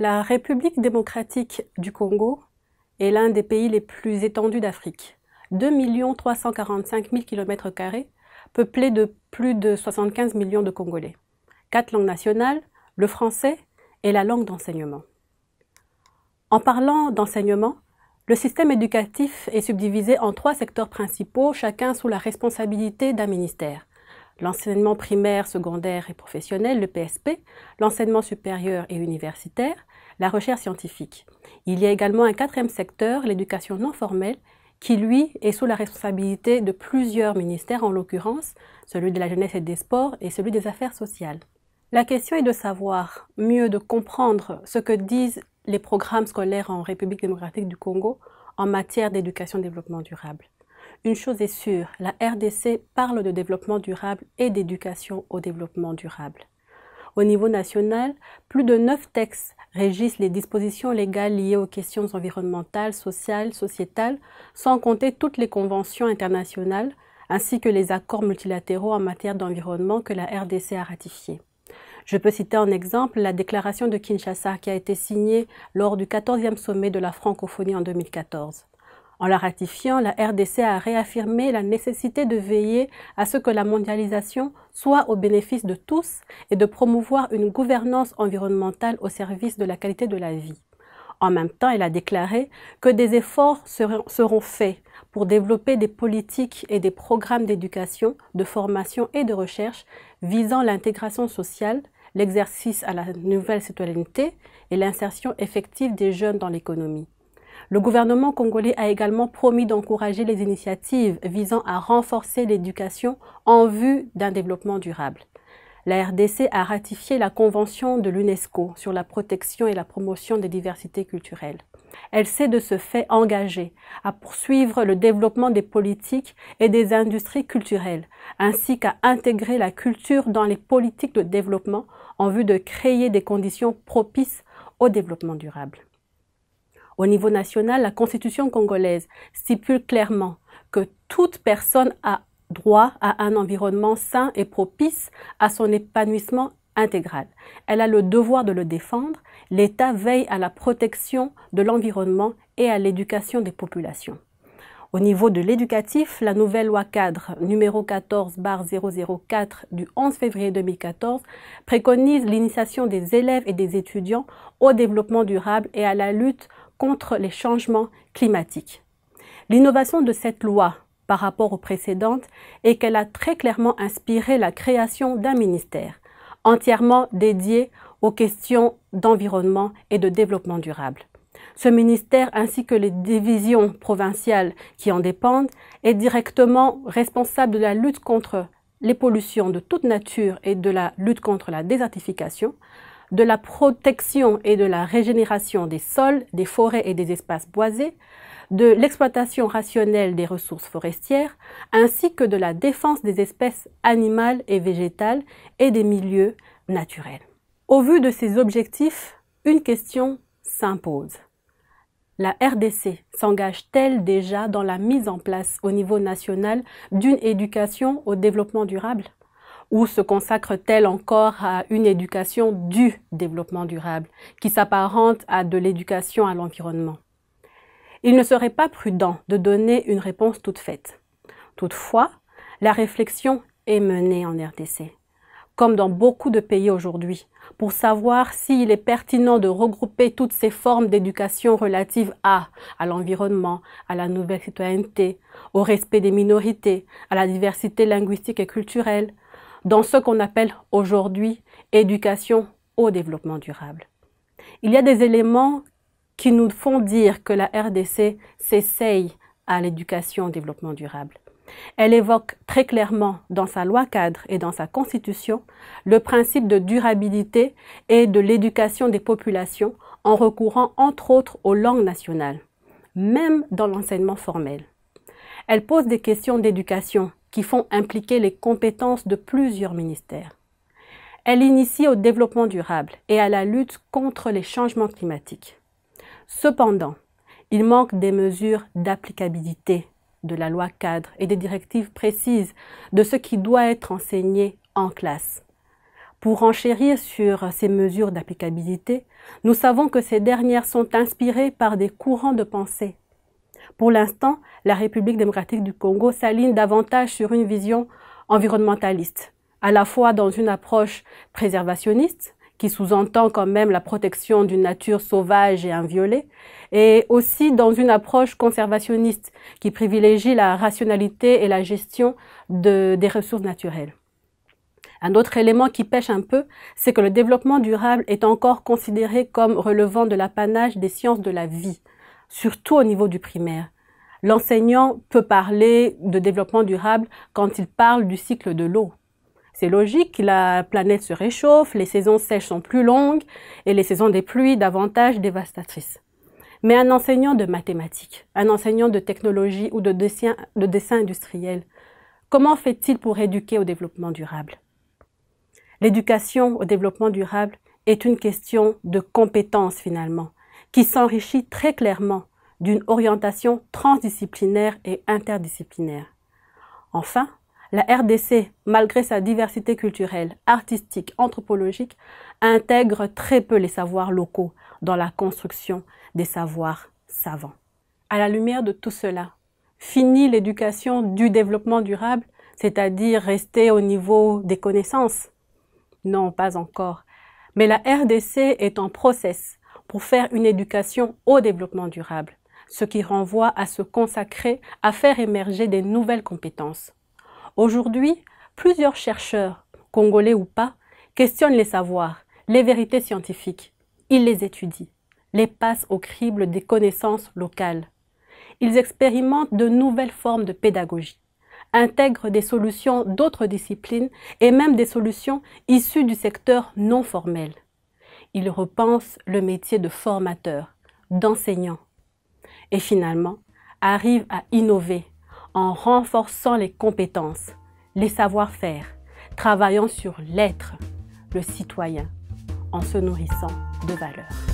La République démocratique du Congo est l'un des pays les plus étendus d'Afrique. 2 345 000 km peuplé de plus de 75 millions de Congolais. Quatre langues nationales, le français et la langue d'enseignement. En parlant d'enseignement, le système éducatif est subdivisé en trois secteurs principaux, chacun sous la responsabilité d'un ministère l'enseignement primaire, secondaire et professionnel, le PSP, l'enseignement supérieur et universitaire, la recherche scientifique. Il y a également un quatrième secteur, l'éducation non formelle, qui lui est sous la responsabilité de plusieurs ministères, en l'occurrence celui de la jeunesse et des sports et celui des affaires sociales. La question est de savoir, mieux de comprendre ce que disent les programmes scolaires en République démocratique du Congo en matière d'éducation développement durable. Une chose est sûre, la RDC parle de développement durable et d'éducation au développement durable. Au niveau national, plus de neuf textes régissent les dispositions légales liées aux questions environnementales, sociales, sociétales, sans compter toutes les conventions internationales ainsi que les accords multilatéraux en matière d'environnement que la RDC a ratifiés. Je peux citer en exemple la déclaration de Kinshasa qui a été signée lors du 14e sommet de la francophonie en 2014. En la ratifiant, la RDC a réaffirmé la nécessité de veiller à ce que la mondialisation soit au bénéfice de tous et de promouvoir une gouvernance environnementale au service de la qualité de la vie. En même temps, elle a déclaré que des efforts seront faits pour développer des politiques et des programmes d'éducation, de formation et de recherche visant l'intégration sociale, l'exercice à la nouvelle citoyenneté et l'insertion effective des jeunes dans l'économie. Le gouvernement congolais a également promis d'encourager les initiatives visant à renforcer l'éducation en vue d'un développement durable. La RDC a ratifié la Convention de l'UNESCO sur la protection et la promotion des diversités culturelles. Elle s'est de ce fait engagée à poursuivre le développement des politiques et des industries culturelles, ainsi qu'à intégrer la culture dans les politiques de développement en vue de créer des conditions propices au développement durable. Au niveau national, la Constitution congolaise stipule clairement que toute personne a droit à un environnement sain et propice à son épanouissement intégral. Elle a le devoir de le défendre. L'État veille à la protection de l'environnement et à l'éducation des populations. Au niveau de l'éducatif, la nouvelle loi cadre numéro 14-004 du 11 février 2014 préconise l'initiation des élèves et des étudiants au développement durable et à la lutte contre les changements climatiques. L'innovation de cette loi par rapport aux précédentes est qu'elle a très clairement inspiré la création d'un ministère entièrement dédié aux questions d'environnement et de développement durable. Ce ministère ainsi que les divisions provinciales qui en dépendent est directement responsable de la lutte contre les pollutions de toute nature et de la lutte contre la désertification, de la protection et de la régénération des sols, des forêts et des espaces boisés, de l'exploitation rationnelle des ressources forestières, ainsi que de la défense des espèces animales et végétales et des milieux naturels. Au vu de ces objectifs, une question s'impose. La RDC s'engage-t-elle déjà dans la mise en place au niveau national d'une éducation au développement durable ou se consacre-t-elle encore à une éducation du développement durable qui s'apparente à de l'éducation à l'environnement Il ne serait pas prudent de donner une réponse toute faite. Toutefois, la réflexion est menée en RDC, comme dans beaucoup de pays aujourd'hui, pour savoir s'il est pertinent de regrouper toutes ces formes d'éducation relatives à, à l'environnement, à la nouvelle citoyenneté, au respect des minorités, à la diversité linguistique et culturelle, dans ce qu'on appelle aujourd'hui éducation au développement durable. Il y a des éléments qui nous font dire que la RDC s'essaye à l'éducation au développement durable. Elle évoque très clairement dans sa loi cadre et dans sa constitution le principe de durabilité et de l'éducation des populations en recourant entre autres aux langues nationales, même dans l'enseignement formel. Elle pose des questions d'éducation qui font impliquer les compétences de plusieurs ministères. Elle initie au développement durable et à la lutte contre les changements climatiques. Cependant, il manque des mesures d'applicabilité de la loi cadre et des directives précises de ce qui doit être enseigné en classe. Pour chérir sur ces mesures d'applicabilité, nous savons que ces dernières sont inspirées par des courants de pensée pour l'instant, la République démocratique du Congo s'aligne davantage sur une vision environnementaliste, à la fois dans une approche préservationniste, qui sous-entend quand même la protection d'une nature sauvage et inviolée, et aussi dans une approche conservationniste qui privilégie la rationalité et la gestion des ressources naturelles. Un autre élément qui pêche un peu, c'est que le développement durable est encore considéré comme relevant de l'apanage des sciences de la vie, surtout au niveau du primaire. L'enseignant peut parler de développement durable quand il parle du cycle de l'eau. C'est logique, la planète se réchauffe, les saisons sèches sont plus longues et les saisons des pluies davantage dévastatrices. Mais un enseignant de mathématiques, un enseignant de technologie ou de dessin, industriel, comment fait-il pour éduquer au développement durable L'éducation au développement durable est une question de compétence finalement qui s'enrichit très clairement d'une orientation transdisciplinaire et interdisciplinaire. Enfin, la RDC, malgré sa diversité culturelle, artistique, anthropologique, intègre très peu les savoirs locaux dans la construction des savoirs savants. À la lumière de tout cela, fini l'éducation du développement durable, c'est-à-dire rester au niveau des connaissances Non, pas encore. Mais la RDC est en process pour faire une éducation au développement durable, ce qui renvoie à se consacrer à faire émerger des nouvelles compétences. Aujourd'hui, plusieurs chercheurs, congolais ou pas, questionnent les savoirs, les vérités scientifiques. Ils les étudient, les passent au crible des connaissances locales. Ils expérimentent de nouvelles formes de pédagogie, intègrent des solutions d'autres disciplines et même des solutions issues du secteur non formel il repense le métier de formateur, d'enseignant. Et finalement, arrive à innover en renforçant les compétences, les savoir-faire, travaillant sur l'être, le citoyen, en se nourrissant de valeurs.